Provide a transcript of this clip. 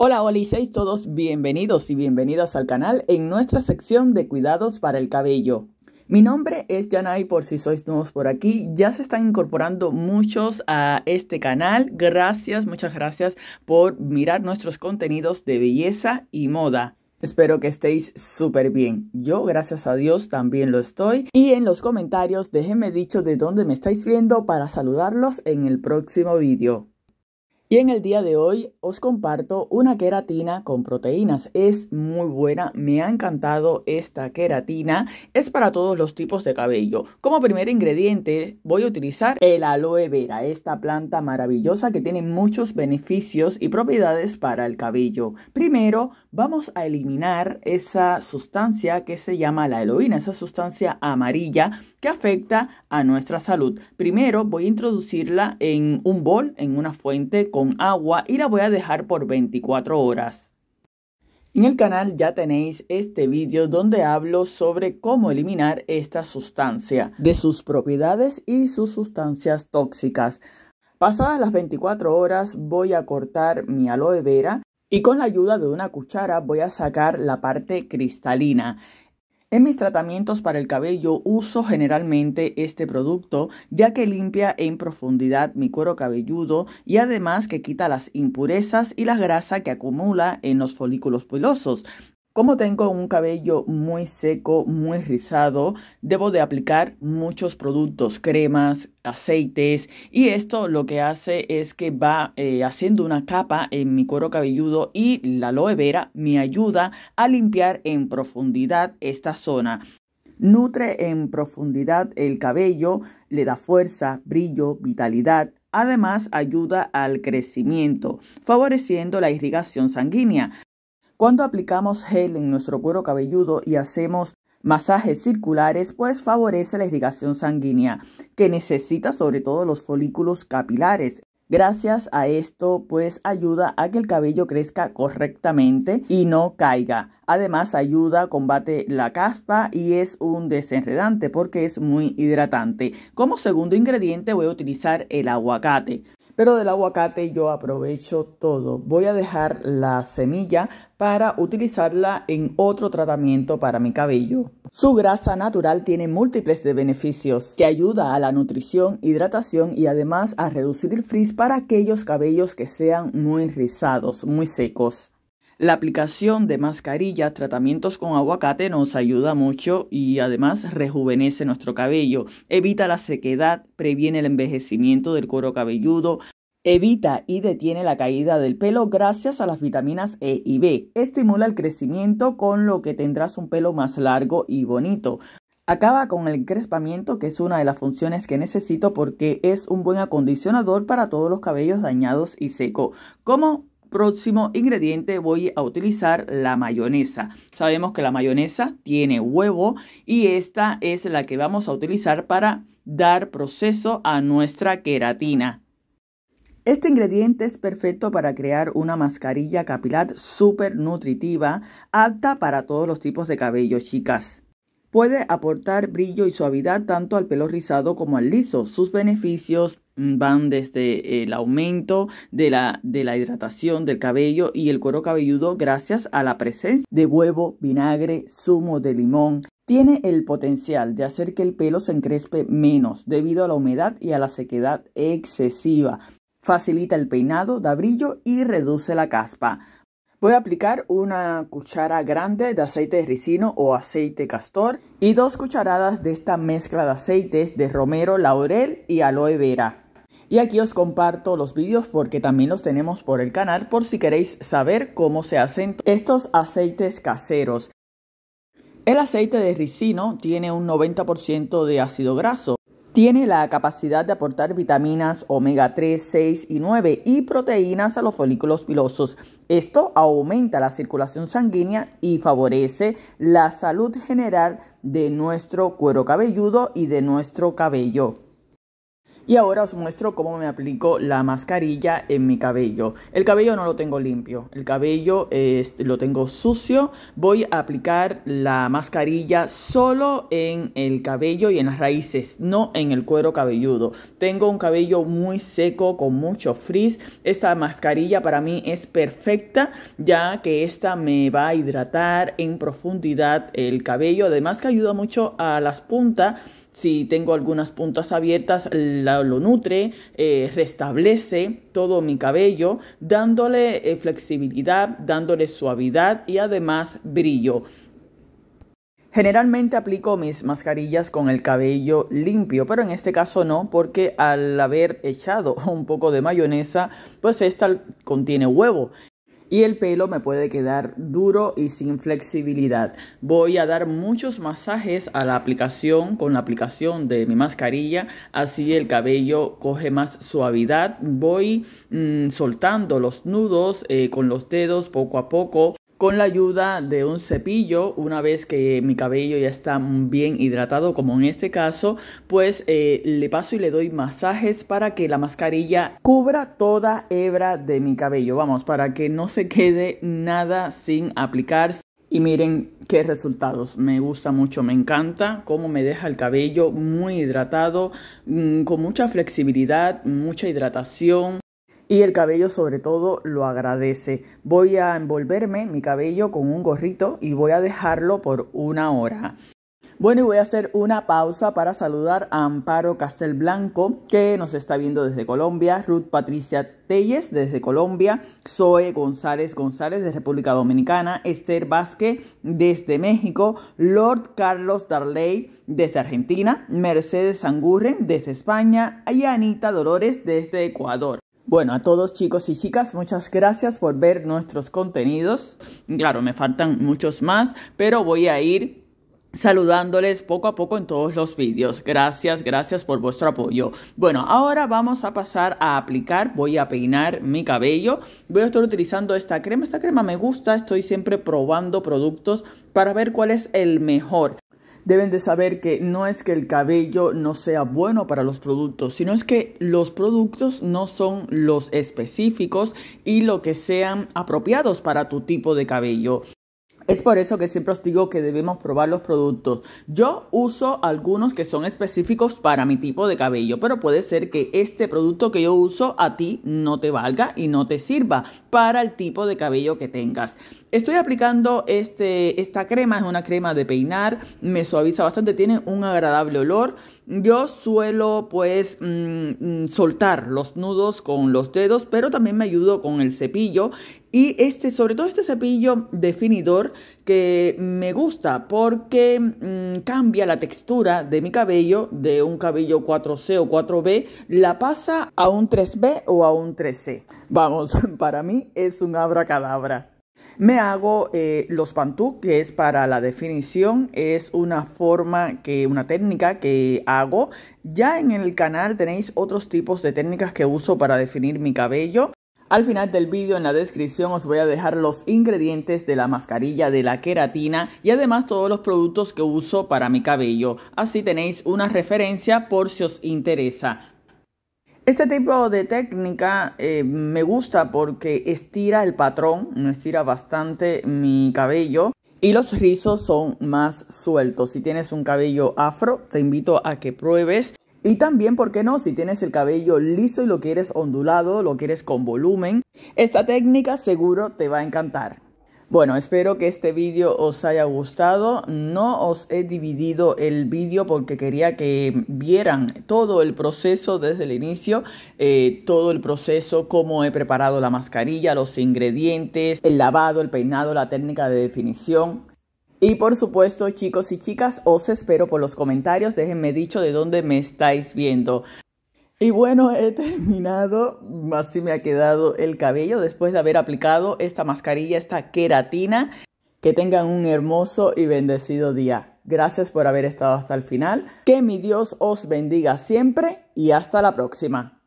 Hola, hola y seis todos bienvenidos y bienvenidas al canal en nuestra sección de cuidados para el cabello. Mi nombre es Janay, por si sois nuevos por aquí. Ya se están incorporando muchos a este canal. Gracias, muchas gracias por mirar nuestros contenidos de belleza y moda. Espero que estéis súper bien. Yo, gracias a Dios, también lo estoy. Y en los comentarios déjenme dicho de dónde me estáis viendo para saludarlos en el próximo vídeo. Y en el día de hoy os comparto una queratina con proteínas. Es muy buena, me ha encantado esta queratina. Es para todos los tipos de cabello. Como primer ingrediente voy a utilizar el aloe vera, esta planta maravillosa que tiene muchos beneficios y propiedades para el cabello. Primero vamos a eliminar esa sustancia que se llama la heloína, esa sustancia amarilla que afecta a nuestra salud. Primero voy a introducirla en un bol, en una fuente con agua y la voy a dejar por 24 horas. En el canal ya tenéis este vídeo donde hablo sobre cómo eliminar esta sustancia, de sus propiedades y sus sustancias tóxicas. Pasadas las 24 horas voy a cortar mi aloe vera y con la ayuda de una cuchara voy a sacar la parte cristalina. En mis tratamientos para el cabello uso generalmente este producto ya que limpia en profundidad mi cuero cabelludo y además que quita las impurezas y la grasa que acumula en los folículos pilosos. Como tengo un cabello muy seco, muy rizado, debo de aplicar muchos productos, cremas, aceites y esto lo que hace es que va eh, haciendo una capa en mi cuero cabelludo y la aloe vera me ayuda a limpiar en profundidad esta zona. Nutre en profundidad el cabello, le da fuerza, brillo, vitalidad, Además, ayuda al crecimiento, favoreciendo la irrigación sanguínea. Cuando aplicamos gel en nuestro cuero cabelludo y hacemos masajes circulares, pues favorece la irrigación sanguínea que necesita sobre todo los folículos capilares. Gracias a esto, pues ayuda a que el cabello crezca correctamente y no caiga. Además, ayuda, combate la caspa y es un desenredante porque es muy hidratante. Como segundo ingrediente voy a utilizar el aguacate. Pero del aguacate yo aprovecho todo. Voy a dejar la semilla para utilizarla en otro tratamiento para mi cabello. Su grasa natural tiene múltiples beneficios que ayuda a la nutrición, hidratación y además a reducir el frizz para aquellos cabellos que sean muy rizados, muy secos. La aplicación de mascarillas, tratamientos con aguacate nos ayuda mucho y además rejuvenece nuestro cabello, evita la sequedad, previene el envejecimiento del cuero cabelludo, evita y detiene la caída del pelo gracias a las vitaminas E y B, estimula el crecimiento con lo que tendrás un pelo más largo y bonito. Acaba con el encrespamiento, que es una de las funciones que necesito porque es un buen acondicionador para todos los cabellos dañados y secos próximo ingrediente voy a utilizar la mayonesa. Sabemos que la mayonesa tiene huevo y esta es la que vamos a utilizar para dar proceso a nuestra queratina. Este ingrediente es perfecto para crear una mascarilla capilar súper nutritiva, apta para todos los tipos de cabello, chicas. Puede aportar brillo y suavidad tanto al pelo rizado como al liso. Sus beneficios mm, van desde el aumento de la, hidratación del cabello y el cuero cabelludo gracias a la presencia de huevo, vinagre, zumo de limón. Tiene el potencial de hacer que el pelo se encrespe menos debido a la humedad y a la sequedad excesiva. Facilita el peinado, da brillo y reduce la caspa. Voy a aplicar una cuchara grande de aceite de ricino o aceite castor y dos cucharadas de esta mezcla de aceites de romero, laurel y aloe vera. Y aquí os comparto los vídeos porque también los tenemos por el canal por si queréis saber cómo se hacen estos aceites caseros. El aceite de ricino tiene un 90% de ácido graso tiene la capacidad de aportar vitaminas omega 3, 6 y 9 y proteínas a los folículos pilosos. Esto aumenta la circulación sanguínea y favorece la salud general de nuestro cuero cabelludo y de nuestro cabello. Y ahora os muestro cómo me aplico la mascarilla en mi cabello. El cabello no lo tengo limpio, el cabello lo tengo sucio. Voy a aplicar la mascarilla solo en el cabello y en las raíces, no en el cuero cabelludo. Tengo un cabello muy seco, con mucho frizz. Esta mascarilla para mí es perfecta, ya que esta me va a hidratar en profundidad el cabello. Además que ayuda mucho a las puntas si tengo algunas puntas abiertas, lo nutre, eh, restablece todo mi cabello, dándole eh, flexibilidad, dándole suavidad y además brillo. Generalmente aplico mis mascarillas con el cabello limpio, pero en este caso no, porque al haber echado un poco de mayonesa, pues esta contiene huevo y el pelo me puede quedar duro y sin flexibilidad. Voy a dar muchos masajes a la aplicación con la aplicación de mi mascarilla, así el cabello coge más suavidad. Voy mm, soltando los nudos eh, con los dedos poco a poco con la ayuda de un cepillo, una vez que mi cabello ya está bien hidratado, como en este caso, pues eh, le paso y le doy masajes para que la mascarilla cubra toda hebra de mi cabello, vamos, para que no se quede nada sin aplicarse. Y miren qué resultados, me gusta mucho, me encanta cómo me deja el cabello muy hidratado, mm, con mucha flexibilidad, mucha hidratación y el cabello sobre todo lo agradece. Voy a envolverme mi cabello con un gorrito y voy a dejarlo por una hora. Bueno, y voy a hacer una pausa para saludar a Amparo Castelblanco, que nos está viendo desde Colombia, Ruth Patricia Telles desde Colombia, Zoe González González de República Dominicana, Esther Vázquez desde México, Lord Carlos Darley desde Argentina, Mercedes Sangurren desde España y Anita Dolores desde Ecuador. Bueno, a todos chicos y chicas, muchas gracias por ver nuestros contenidos. Claro, me faltan muchos más, pero voy a ir saludándoles poco a poco en todos los vídeos. Gracias, gracias por vuestro apoyo. Bueno, ahora vamos a pasar a aplicar. Voy a peinar mi cabello. Voy a estar utilizando esta crema. Esta crema me gusta. Estoy siempre probando productos para ver cuál es el mejor deben de saber que no es que el cabello no sea bueno para los productos, sino es que los productos no son los específicos y lo que sean apropiados para tu tipo de cabello. Es por eso que siempre os digo que debemos probar los productos. Yo uso algunos que son específicos para mi tipo de cabello, pero puede ser que este producto que yo uso a ti no te valga y no te sirva para el tipo de cabello que tengas. Estoy aplicando este, esta crema, es una crema de peinar, me suaviza bastante, tiene un agradable olor. Yo suelo pues mm, mm, soltar los nudos con los dedos, pero también me ayudo con el cepillo y este, sobre todo este cepillo definidor que me gusta porque mm, cambia la textura de mi cabello de un cabello 4C o 4B, la pasa a un 3B o a un 3C. Vamos, para mí es un abracadabra. Me hago eh, los pantú, que es para la definición, es una forma que, una técnica que hago. Ya en el canal tenéis otros tipos de técnicas que uso para definir mi cabello. Al final del vídeo en la descripción os voy a dejar los ingredientes de la mascarilla de la queratina y además todos los productos que uso para mi cabello. Así tenéis una referencia por si os interesa. Este tipo de técnica eh, me gusta porque estira el patrón, me estira bastante mi cabello y los rizos son más sueltos. Si tienes un cabello afro, te invito a que pruebes y también, ¿por qué no? Si tienes el cabello liso y lo quieres ondulado, lo quieres con volumen, esta técnica seguro te va a encantar. Bueno, espero que este vídeo os haya gustado. No os he dividido el vídeo porque quería que vieran todo el proceso desde el inicio, eh, todo el proceso, cómo he preparado la mascarilla, los ingredientes, el lavado, el peinado, la técnica de definición. Y por supuesto, chicos y chicas, os espero por los comentarios. Déjenme dicho de dónde me estáis viendo. Y bueno, he terminado, así me ha quedado el cabello después de haber aplicado esta mascarilla, esta queratina. Que tengan un hermoso y bendecido día. Gracias por haber estado hasta el final. Que mi Dios os bendiga siempre y hasta la próxima.